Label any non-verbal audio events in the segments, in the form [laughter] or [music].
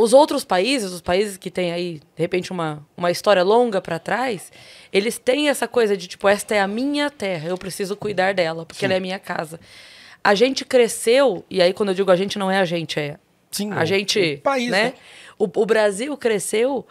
Os outros países, os países que têm aí, de repente, uma, uma história longa para trás, eles têm essa coisa de, tipo, esta é a minha terra, eu preciso cuidar dela, porque Sim. ela é a minha casa. A gente cresceu, e aí quando eu digo a gente, não é a gente, é Sim, a é gente, o país, né? né? O, o, Brasil cresceu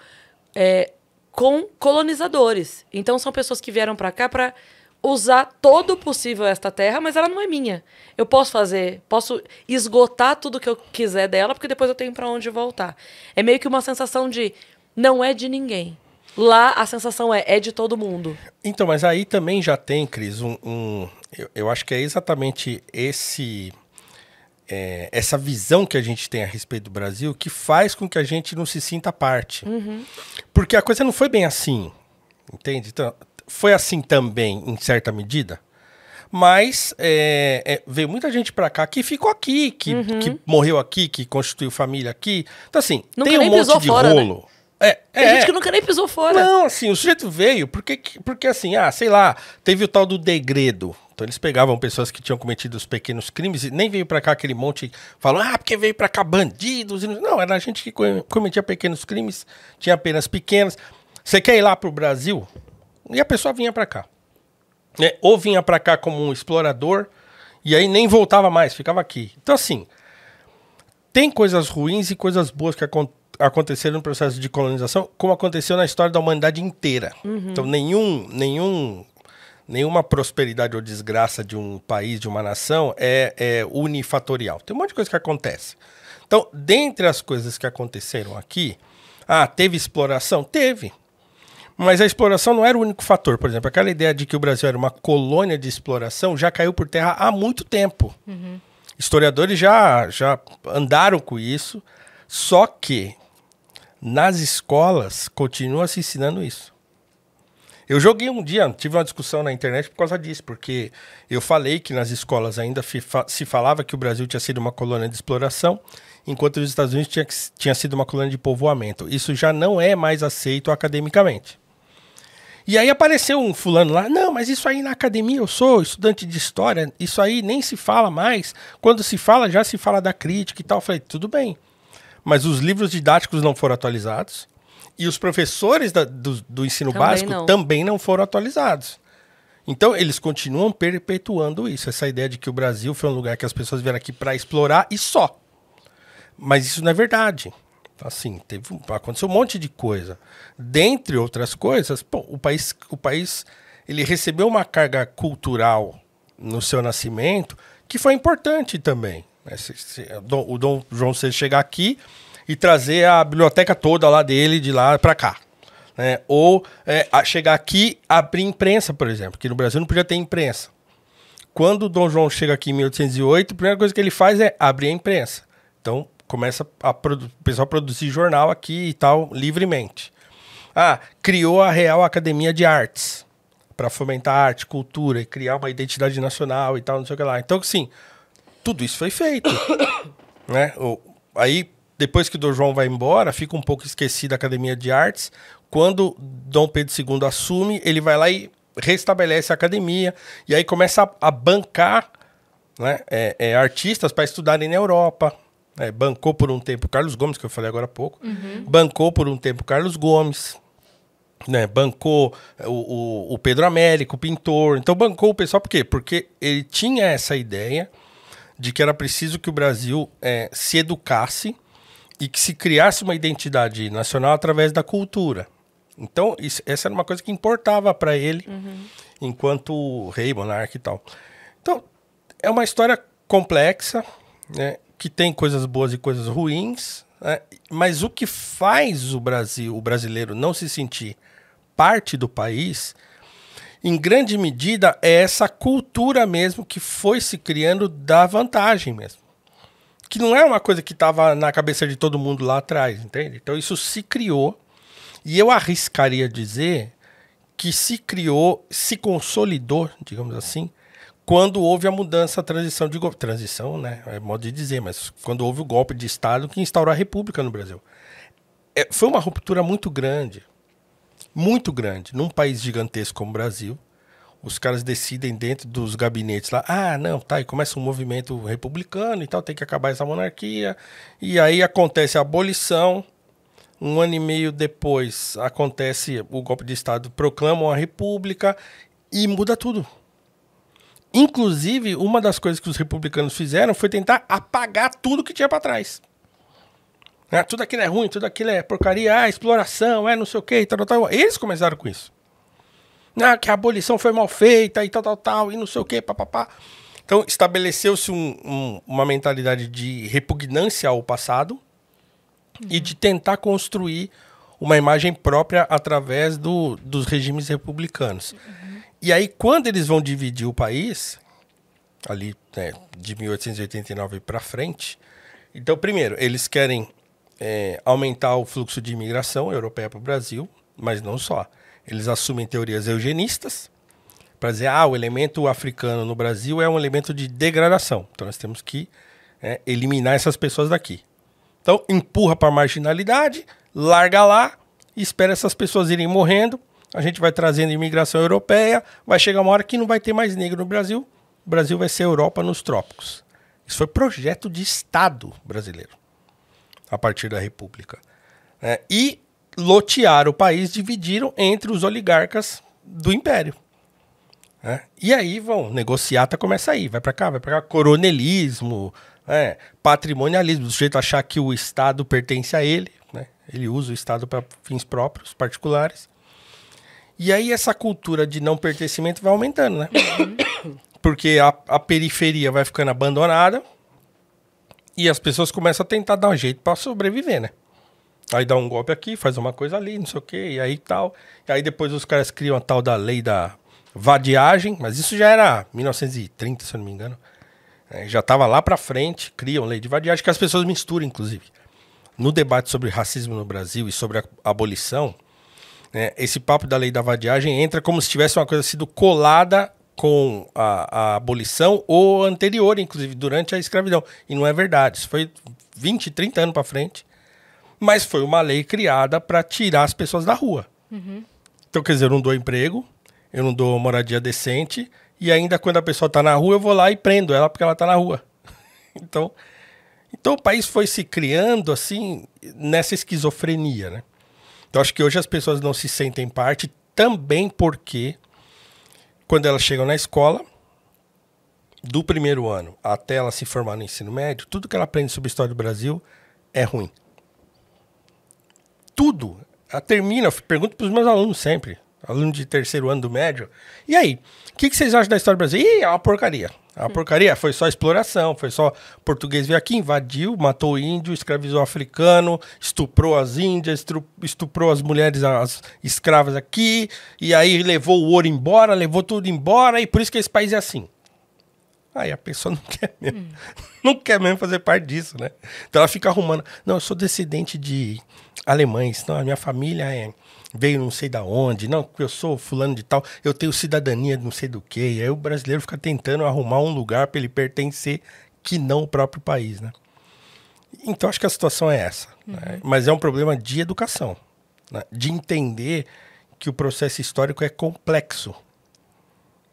é, com colonizadores. Então, são pessoas que vieram para cá para usar todo o possível esta terra, mas ela não é minha. Eu posso fazer, posso esgotar tudo que eu quiser dela, porque depois eu tenho para onde voltar. É meio que uma sensação de não é de ninguém. Lá a sensação é, é de todo mundo. Então, mas aí também já tem, Cris, um. um eu, eu, acho que é exatamente esse. É, essa visão que a gente tem a respeito do Brasil que faz com que a gente não se sinta parte. Uhum. Porque a coisa não foi bem assim. Entende? Então, foi assim também, em certa medida. Mas é, é, veio muita gente para cá que ficou aqui, que, uhum. que morreu aqui, que constituiu família aqui. Então, assim, nunca tem um monte de fora, né? rolo. Né? É, tem é, gente que nunca nem pisou fora. Não, assim, o sujeito veio porque, porque assim, ah, sei lá, teve o tal do degredo. Então eles pegavam pessoas que tinham cometido os pequenos crimes e nem veio para cá aquele monte falou ah, porque veio para cá bandidos. Não, era gente que cometia pequenos crimes, tinha apenas pequenas. Você quer ir lá pro Brasil? E a pessoa vinha para cá. Né? Ou vinha para cá como um explorador e aí nem voltava mais, ficava aqui. Então, assim, tem coisas ruins e coisas boas que acon aconteceram no processo de colonização, como aconteceu na história da humanidade inteira. Uhum. Então, nenhum, nenhum, nenhuma prosperidade ou desgraça de um país, de uma nação, é, é unifatorial. Tem um monte de coisa que acontece. Então, dentre as coisas que aconteceram aqui, ah, teve exploração? Teve. Mas a exploração não era o único fator. Por exemplo, aquela ideia de que o Brasil era uma colônia de exploração já caiu por terra há muito tempo. Uhum. Historiadores já, já andaram com isso, só que nas escolas continua se ensinando isso. Eu joguei um dia, tive uma discussão na internet por causa disso, porque eu falei que nas escolas ainda se falava que o Brasil tinha sido uma colônia de exploração, enquanto os Estados Unidos tinha, tinha sido uma colônia de povoamento. Isso já não é mais aceito academicamente. E aí apareceu um fulano lá, não, mas isso aí na academia eu sou estudante de história, isso aí nem se fala mais. Quando se fala, já se fala da crítica e tal. Eu falei, tudo bem. Mas os livros didáticos não foram atualizados e os professores da, do, do, ensino também básico não. também não foram atualizados. Então, eles continuam perpetuando isso, essa ideia de que o Brasil foi um lugar que as pessoas vieram aqui para explorar e só. Mas isso não é verdade assim, teve, aconteceu um monte de coisa. Dentre outras coisas, pô, o país, o país ele recebeu uma carga cultural no seu nascimento que foi importante também. É, é, o Dom João VI chegar aqui e trazer a biblioteca toda lá dele de lá para cá. Né? Ou é, chegar aqui abrir imprensa, por exemplo, que no Brasil não podia ter imprensa. Quando o Dom João chega aqui em 1808, a primeira coisa que ele faz é abrir a imprensa. Então, começa a o pessoal produzir jornal aqui e tal, livremente. Ah, criou a Real Academia de Artes para fomentar arte, cultura e criar uma identidade nacional e tal, não sei o que lá. Então, sim tudo isso foi feito. [coughs] né? Aí, depois que o Dom João vai embora, fica um pouco esquecida a Academia de Artes. Quando Dom Pedro II assume, ele vai lá e restabelece a academia. E aí começa a, a bancar né, é, é, artistas para estudarem na Europa, é, bancou por um tempo Carlos Gomes, que eu falei agora há pouco. Uhum. Bancou por um tempo Carlos Gomes. Né, bancou eh, o, o, o, Pedro Américo, o pintor. Então bancou o pessoal por quê? Porque ele tinha essa ideia de que era preciso que o Brasil é, se educasse e que se criasse uma identidade nacional através da cultura. Então, isso, essa era uma coisa que importava para ele, uhum. enquanto rei, monarca e tal. Então, é uma história complexa, né? que tem coisas boas e coisas ruins, né? mas o que faz o Brasil, o brasileiro, não se sentir parte do país, em grande medida, é essa cultura mesmo que foi se criando da vantagem mesmo. Que não é uma coisa que estava na cabeça de todo mundo lá atrás, entende? Então isso se criou, e eu arriscaria dizer que se criou, se consolidou, digamos assim, quando houve a mudança, a transição de golpe. Transição, né? É modo de dizer, mas quando houve o golpe de Estado que instaurou a República no Brasil. É, foi uma ruptura muito grande. Muito grande. Num país gigantesco como o Brasil, os caras decidem dentro dos gabinetes lá, ah, não, tá, e começa um movimento republicano e tal, tem que acabar essa monarquia. E aí acontece a abolição. Um ano e meio depois acontece o golpe de Estado, proclamam a república e muda tudo. Inclusive, uma das coisas que os republicanos fizeram foi tentar apagar tudo que tinha para trás. Ah, tudo aquilo é ruim, tudo aquilo é porcaria, ah, exploração, é não sei o que, tal, tal, tal. Eles começaram com isso. Ah, que a abolição foi mal feita e tal, tal, tal, e não sei o que, papapá. Então, estabeleceu-se um, um, uma mentalidade de repugnância ao passado uhum. e de tentar construir uma imagem própria através do, dos regimes republicanos. Uhum. E aí, quando eles vão dividir o país, ali né, de 1889 para frente, então, primeiro, eles querem é, aumentar o fluxo de imigração europeia para o Brasil, mas não só. Eles assumem teorias eugenistas para dizer ah, o elemento africano no Brasil é um elemento de degradação, então nós temos que é, eliminar essas pessoas daqui. Então, empurra para a marginalidade, larga lá, espera essas pessoas irem morrendo a gente vai trazendo imigração europeia, vai chegar uma hora que não vai ter mais negro no Brasil, o Brasil vai ser Europa nos trópicos. Isso foi projeto de Estado brasileiro, a partir da República. É, e lotearam o país, dividiram entre os oligarcas do Império. É, e aí vão, negociata começa aí, vai para cá, vai para cá, coronelismo, é, patrimonialismo, do jeito achar que o Estado pertence a ele, né, ele usa o Estado para fins próprios, particulares. E aí essa cultura de não pertencimento vai aumentando, né? Uhum. [coughs] Porque a, a periferia vai ficando abandonada e as pessoas começam a tentar dar um jeito para sobreviver, né? Aí dá um golpe aqui, faz uma coisa ali, não sei o quê, e aí tal. E aí depois os caras criam a tal da lei da vadiagem, mas isso já era 1930, se eu não me engano. É, já estava lá para frente, criam lei de vadiagem, que as pessoas misturam, inclusive. No debate sobre racismo no Brasil e sobre a abolição, né, esse papo da lei da vadiagem entra como se tivesse uma coisa sido colada com a, a, abolição ou anterior, inclusive durante a escravidão. E não é verdade. Isso foi 20, 30 anos para frente. Mas foi uma lei criada para tirar as pessoas da rua. Uhum. Então, quer dizer, eu não dou emprego, eu não dou moradia decente, e ainda quando a pessoa está na rua, eu vou lá e prendo ela porque ela está na rua. [laughs] então, então o país foi se criando assim, nessa esquizofrenia, né? Então acho que hoje as pessoas não se sentem parte também porque quando elas chegam na escola, do primeiro ano até ela se formar no ensino médio, tudo que ela aprende sobre a história do Brasil é ruim. Tudo. Ela termina, eu pergunto para os meus alunos sempre aluno de terceiro ano do médio. E aí, o que, que, vocês acham da história do Brasil? Ih, é uma porcaria. É uma hum. porcaria, foi só exploração, foi só português veio aqui, invadiu, matou índio, escravizou africano, estuprou as índias, estuprou as mulheres as escravas aqui, e aí levou o ouro embora, levou tudo embora, e por isso que esse país é assim. Aí a pessoa [laughs] não quer mesmo, hum. não quer mesmo fazer parte disso, né? Então ela fica arrumando. Não, eu sou descendente de alemães, Então a minha família é veio não sei da onde, não, eu sou fulano de tal, eu tenho cidadania não sei do que. aí o brasileiro fica tentando arrumar um lugar para ele pertencer que não o próprio país, né? Então acho que a situação é essa. Uhum. Né? Mas é um problema de educação, né? de entender que o processo histórico é complexo.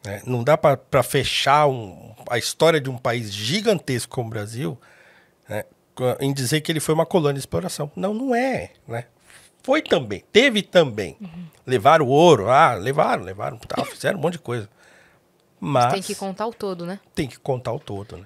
Né? Não dá para fechar um, a história de um país gigantesco como o Brasil né? em dizer que ele foi uma colônia de exploração. Não, não é. Né? Foi também, teve também. Uhum. Levaram o ouro, ah, levaram, levaram, tá, fizeram um monte de coisa. Mas. Tem que contar o todo, né? Tem que contar o todo, né?